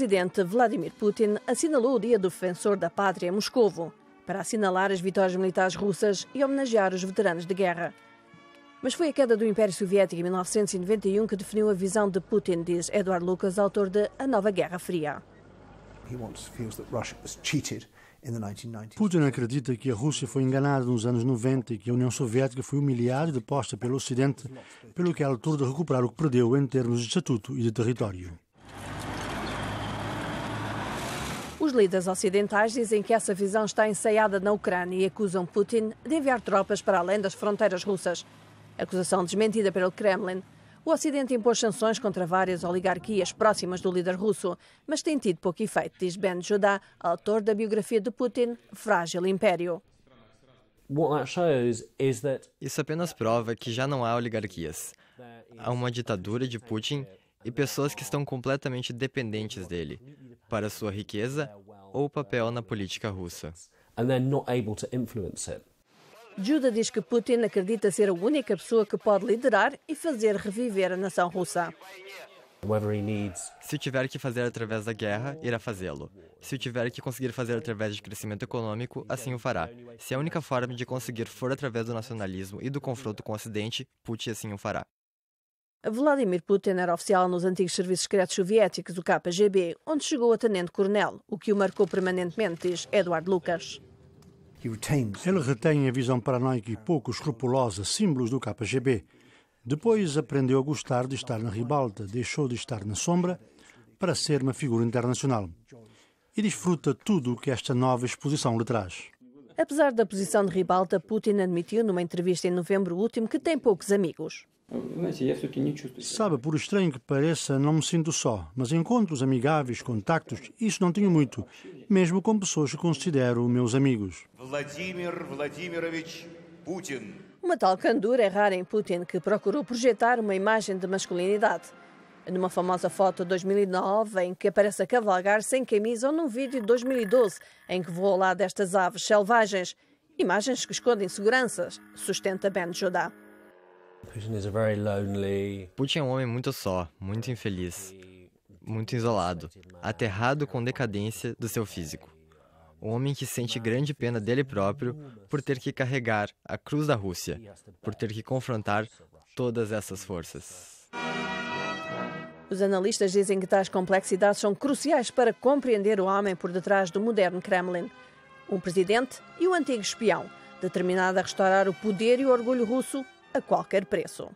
presidente Vladimir Putin assinalou o Dia do Defensor da Pátria em Moscovo para assinalar as vitórias militares russas e homenagear os veteranos de guerra. Mas foi a queda do Império Soviético em 1991 que definiu a visão de Putin, diz Edward Lucas, autor de A Nova Guerra Fria. Putin acredita que a Rússia foi enganada nos anos 90 e que a União Soviética foi humilhada e deposta pelo Ocidente, pelo que é a altura de recuperar o que perdeu em termos de estatuto e de território. Os líderes ocidentais dizem que essa visão está ensaiada na Ucrânia e acusam Putin de enviar tropas para além das fronteiras russas. Acusação desmentida pelo Kremlin. O Ocidente impôs sanções contra várias oligarquias próximas do líder russo, mas tem tido pouco efeito, diz Ben Judá, autor da biografia de Putin, Frágil Império. Isso apenas prova que já não há oligarquias. Há uma ditadura de Putin e pessoas que estão completamente dependentes dele para sua riqueza ou papel na política russa. Judah diz que Putin acredita ser a única pessoa que pode liderar e fazer reviver a nação russa. Se tiver que fazer através da guerra, irá fazê-lo. Se tiver que conseguir fazer através de crescimento econômico, assim o fará. Se a única forma de conseguir for através do nacionalismo e do confronto com o Ocidente, Putin assim o fará. Vladimir Putin era oficial nos antigos serviços secretos soviéticos, o KGB, onde chegou a tenente-coronel, o que o marcou permanentemente, diz Eduardo Lucas. Ele retém a visão paranoica e pouco escrupulosa, símbolos do KGB. Depois aprendeu a gostar de estar na ribalta, deixou de estar na sombra para ser uma figura internacional. E desfruta tudo o que esta nova exposição lhe traz. Apesar da posição de ribalta, Putin admitiu numa entrevista em novembro último que tem poucos amigos. Sabe, por estranho que pareça, não me sinto só, mas encontros amigáveis, contactos, isso não tenho muito, mesmo com pessoas que considero meus amigos. Vladimir Vladimirovich Putin. Uma tal candura é rara em Putin, que procurou projetar uma imagem de masculinidade. Numa famosa foto de 2009, em que aparece a cavalgar sem camisa, ou num vídeo de 2012, em que voa lá destas aves selvagens. Imagens que escondem seguranças, sustenta Ben Jodá. Putin é um homem muito só, muito infeliz, muito isolado, aterrado com decadência do seu físico. Um homem que sente grande pena dele próprio por ter que carregar a cruz da Rússia, por ter que confrontar todas essas forças. Os analistas dizem que tais complexidades são cruciais para compreender o homem por detrás do moderno Kremlin. Um presidente e um antigo espião, determinado a restaurar o poder e o orgulho russo a qualquer preço.